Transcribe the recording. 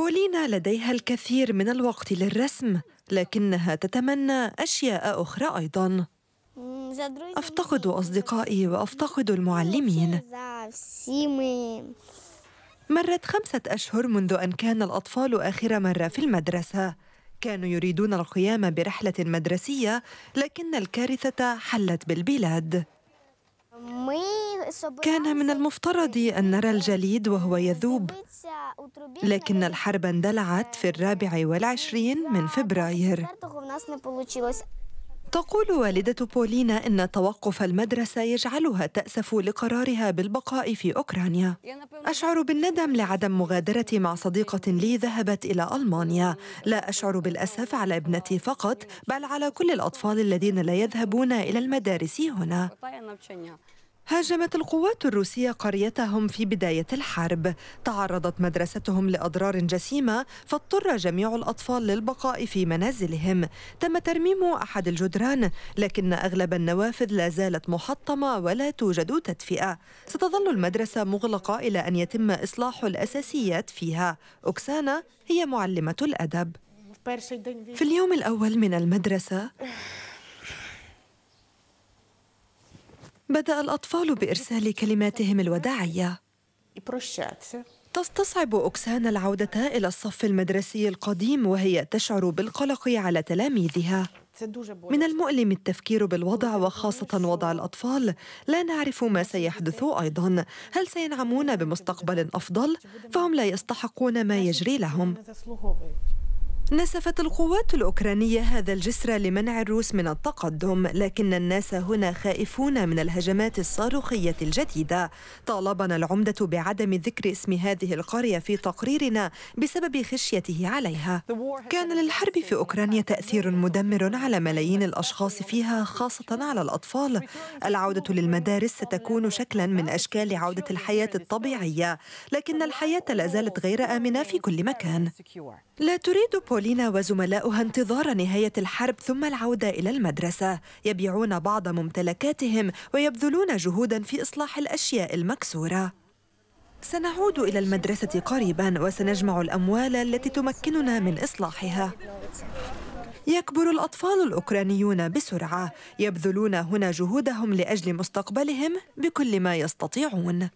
بولينا لديها الكثير من الوقت للرسم لكنها تتمنى أشياء أخرى أيضاً أفتقد أصدقائي وأفتقد المعلمين مرت خمسة أشهر منذ أن كان الأطفال آخر مرة في المدرسة كانوا يريدون القيام برحلة مدرسية لكن الكارثة حلت بالبلاد كان من المفترض أن نرى الجليد وهو يذوب لكن الحرب اندلعت في الرابع والعشرين من فبراير تقول والدة بولينا إن توقف المدرسة يجعلها تأسف لقرارها بالبقاء في أوكرانيا أشعر بالندم لعدم مغادرتي مع صديقة لي ذهبت إلى ألمانيا لا أشعر بالأسف على ابنتي فقط بل على كل الأطفال الذين لا يذهبون إلى المدارس هنا هاجمت القوات الروسية قريتهم في بداية الحرب تعرضت مدرستهم لأضرار جسيمة فاضطر جميع الأطفال للبقاء في منازلهم تم ترميم أحد الجدران لكن أغلب النوافذ لا زالت محطمة ولا توجد تدفئة ستظل المدرسة مغلقة إلى أن يتم إصلاح الأساسيات فيها أوكسانا هي معلمة الأدب في اليوم الأول من المدرسة بدأ الأطفال بإرسال كلماتهم الوداعية تستصعب أوكسانا العودة إلى الصف المدرسي القديم وهي تشعر بالقلق على تلاميذها من المؤلم التفكير بالوضع وخاصة وضع الأطفال لا نعرف ما سيحدث أيضا هل سينعمون بمستقبل أفضل؟ فهم لا يستحقون ما يجري لهم نسفت القوات الأوكرانية هذا الجسر لمنع الروس من التقدم لكن الناس هنا خائفون من الهجمات الصاروخية الجديدة طالبنا العمدة بعدم ذكر اسم هذه القرية في تقريرنا بسبب خشيته عليها كان للحرب في أوكرانيا تأثير مدمر على ملايين الأشخاص فيها خاصة على الأطفال العودة للمدارس ستكون شكلا من أشكال عودة الحياة الطبيعية لكن الحياة لا زالت غير آمنة في كل مكان لا تريد بول بولينا وزملاؤها انتظار نهاية الحرب ثم العودة إلى المدرسة يبيعون بعض ممتلكاتهم ويبذلون جهودا في إصلاح الأشياء المكسورة سنعود إلى المدرسة قريبا وسنجمع الأموال التي تمكننا من إصلاحها يكبر الأطفال الأوكرانيون بسرعة يبذلون هنا جهودهم لأجل مستقبلهم بكل ما يستطيعون